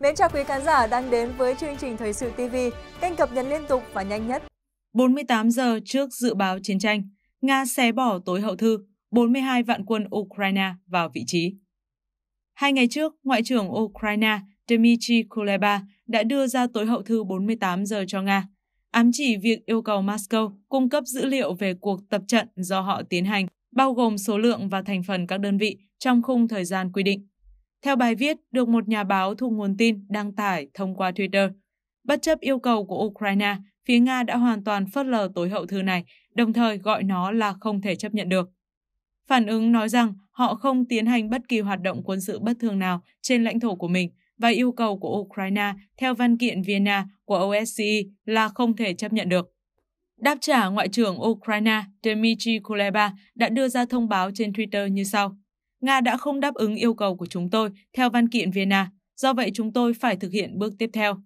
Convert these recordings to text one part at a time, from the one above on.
Mến chào quý khán giả đang đến với chương trình Thời sự TV, kênh cập nhật liên tục và nhanh nhất. 48 giờ trước dự báo chiến tranh, Nga xé bỏ tối hậu thư, 42 vạn quân Ukraine vào vị trí. Hai ngày trước, Ngoại trưởng Ukraine Dmitry Kuleba đã đưa ra tối hậu thư 48 giờ cho Nga, ám chỉ việc yêu cầu Moscow cung cấp dữ liệu về cuộc tập trận do họ tiến hành, bao gồm số lượng và thành phần các đơn vị trong khung thời gian quy định. Theo bài viết được một nhà báo thu nguồn tin đăng tải thông qua Twitter, bất chấp yêu cầu của Ukraine, phía Nga đã hoàn toàn phớt lờ tối hậu thư này, đồng thời gọi nó là không thể chấp nhận được. Phản ứng nói rằng họ không tiến hành bất kỳ hoạt động quân sự bất thường nào trên lãnh thổ của mình và yêu cầu của Ukraine theo văn kiện Vienna của OSCE là không thể chấp nhận được. Đáp trả Ngoại trưởng Ukraine Dmitry Kuleba đã đưa ra thông báo trên Twitter như sau. Nga đã không đáp ứng yêu cầu của chúng tôi theo văn kiện Vienna, do vậy chúng tôi phải thực hiện bước tiếp theo.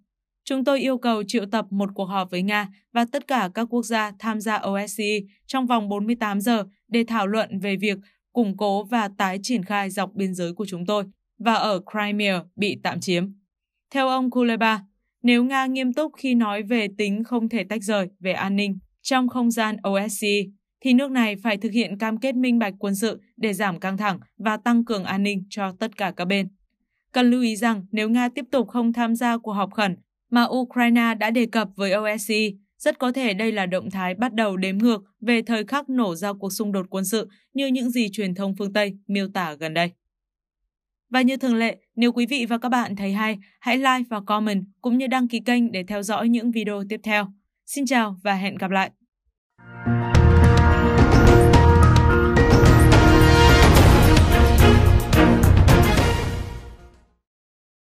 Chúng tôi yêu cầu triệu tập một cuộc họp với Nga và tất cả các quốc gia tham gia OSCE trong vòng 48 giờ để thảo luận về việc củng cố và tái triển khai dọc biên giới của chúng tôi và ở Crimea bị tạm chiếm. Theo ông Kuleba, nếu Nga nghiêm túc khi nói về tính không thể tách rời về an ninh trong không gian OSCE, thì nước này phải thực hiện cam kết minh bạch quân sự để giảm căng thẳng và tăng cường an ninh cho tất cả các bên. Cần lưu ý rằng nếu Nga tiếp tục không tham gia cuộc họp khẩn mà Ukraine đã đề cập với OSCE, rất có thể đây là động thái bắt đầu đếm ngược về thời khắc nổ ra cuộc xung đột quân sự như những gì truyền thông phương Tây miêu tả gần đây. Và như thường lệ, nếu quý vị và các bạn thấy hay, hãy like và comment cũng như đăng ký kênh để theo dõi những video tiếp theo. Xin chào và hẹn gặp lại!